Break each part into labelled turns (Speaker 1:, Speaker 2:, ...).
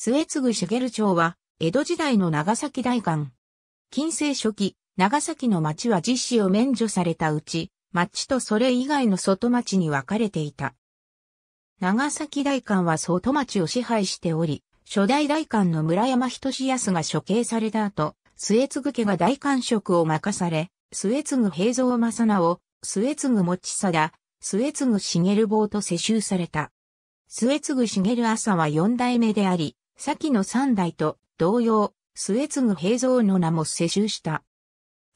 Speaker 1: 末次茂町は、江戸時代の長崎大官。近世初期、長崎の町は実施を免除されたうち、町とそれ以外の外町に分かれていた。長崎大官は外町を支配しており、初代大官の村山仁康が処刑された後、末次家が大官職を任され、末次平蔵正直、末次持貞、末次茂棒と世襲された。末次茂朝は四代目であり、先の三代と同様、末継平蔵の名も世襲した。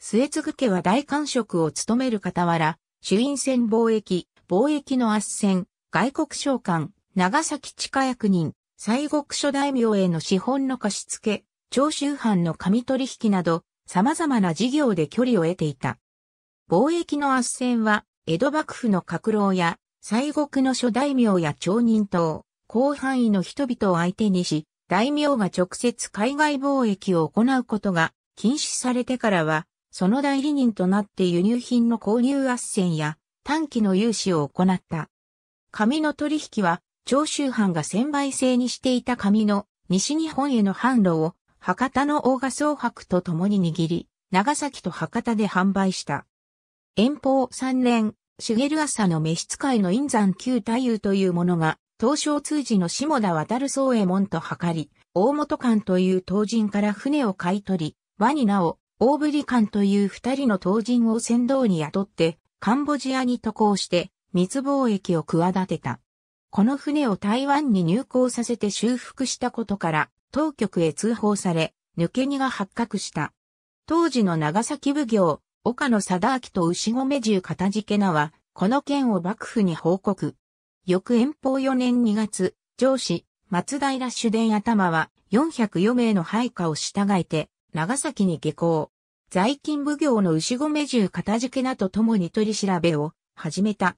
Speaker 1: 末継家は大官職を務める傍ら、主因船貿易、貿易の圧戦、外国商館、長崎地下役人、西国諸大名への資本の貸し付け、州藩の紙取引など、様々な事業で距離を得ていた。貿易の圧戦は、江戸幕府の閣老や、西国の諸大名や町人等、広範囲の人々を相手にし、大名が直接海外貿易を行うことが禁止されてからは、その代理人となって輸入品の購入斡旋や短期の融資を行った。紙の取引は、長州藩が専売制にしていた紙の西日本への販路を博多の大賀総博と共に握り、長崎と博多で販売した。遠方三年、茂朝の召使いの陰山旧太夫というものが、東照通時の下田渡宗右衛門と測り、大本館という当人から船を買い取り、ワニナを大振館という二人の当人を先導に雇って、カンボジアに渡航して、密貿易を企てた。この船を台湾に入港させて修復したことから、当局へ通報され、抜け荷が発覚した。当時の長崎奉行、岡野貞明と牛込重片付け名は、この件を幕府に報告。翌遠方4年2月、上司、松平主殿頭は404名の配下を従えて、長崎に下校。在勤奉行の牛込重片付けなとともに取り調べを始めた。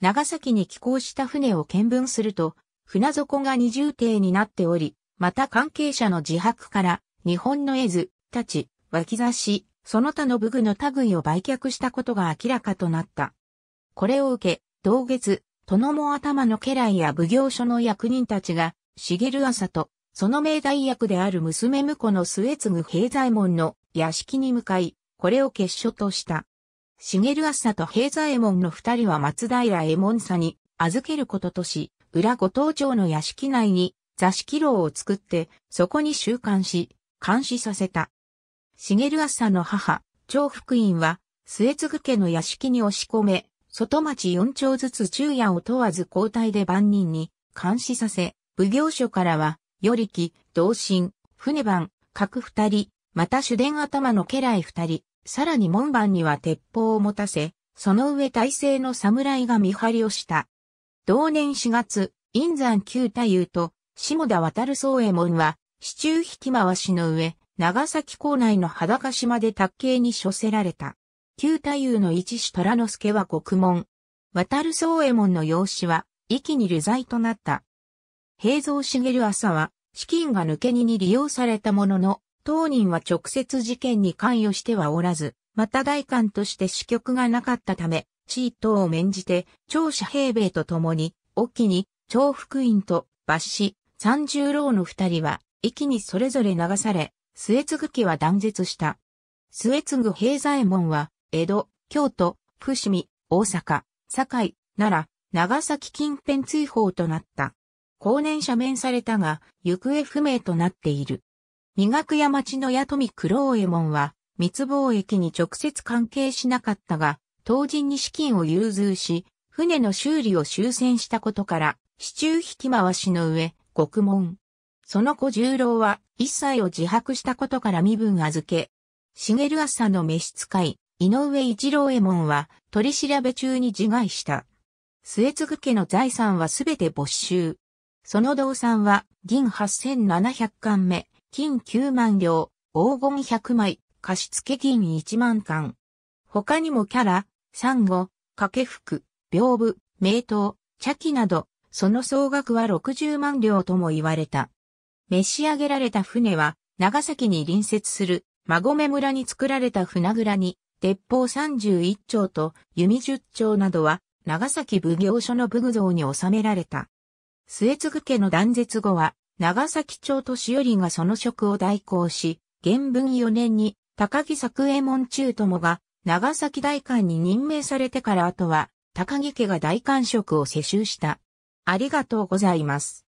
Speaker 1: 長崎に寄港した船を見分すると、船底が二重艇になっており、また関係者の自白から、日本の絵図、たち、脇差し、その他の武具の類を売却したことが明らかとなった。これを受け、同月、殿も頭の家来や奉行所の役人たちが、茂朝と、その命代役である娘婿の末継平左衛門の屋敷に向かい、これを結所とした。茂朝と平左衛門の二人は松平右衛門佐に預けることとし、裏後藤町の屋敷内に座敷牢を作って、そこに収監し、監視させた。茂朝の母、張福院は、末継家の屋敷に押し込め、外町四丁ずつ昼夜を問わず交代で万人に監視させ、奉行所からは、与力、同心、船番、各二人、また主殿頭の家来二人、さらに門番には鉄砲を持たせ、その上大勢の侍が見張りをした。同年4月、陰山旧太夫と、下田渡宗衛門は、市中引き回しの上、長崎港内の裸島で卓刑に処せられた。旧太夫の一種虎之助は国門。渡る宗右衛門の養子は、息に流罪となった。平蔵茂朝は、資金が抜け荷に利用されたものの、当人は直接事件に関与してはおらず、また代官として支局がなかったため、地位等を免じて、長者平米と共に、沖に、長福院と、抜死、三十郎の二人は、駅にそれぞれ流され、末継ぎは断絶した。末継ぐ平左衛門は、江戸、京都、伏見、大阪、堺、奈良、長崎近辺追放となった。後年赦免されたが、行方不明となっている。三角屋町の八富九郎右衛門は、密貿易に直接関係しなかったが、当人に資金を融通し、船の修理を終戦したことから、市中引き回しの上、獄門。その子十郎は、一切を自白したことから身分預け、茂朝の召使い、井上一郎衛門は取り調べ中に自害した。末継家の財産はすべて没収。その動産は銀8700貫目、金9万両、黄金100枚、貸付銀1万貫。他にもキャラ、サンゴ、掛服、屏風、名刀、茶器など、その総額は60万両とも言われた。召し上げられた船は、長崎に隣接する、馬込村に作られた船蔵に鉄砲31丁と弓10丁などは長崎奉行所の武具道に収められた。末継家の断絶後は長崎町年寄がその職を代行し、元文4年に高木作右衛門中友が長崎大官に任命されてから後は高木家が大官職を世襲した。ありがとうございます。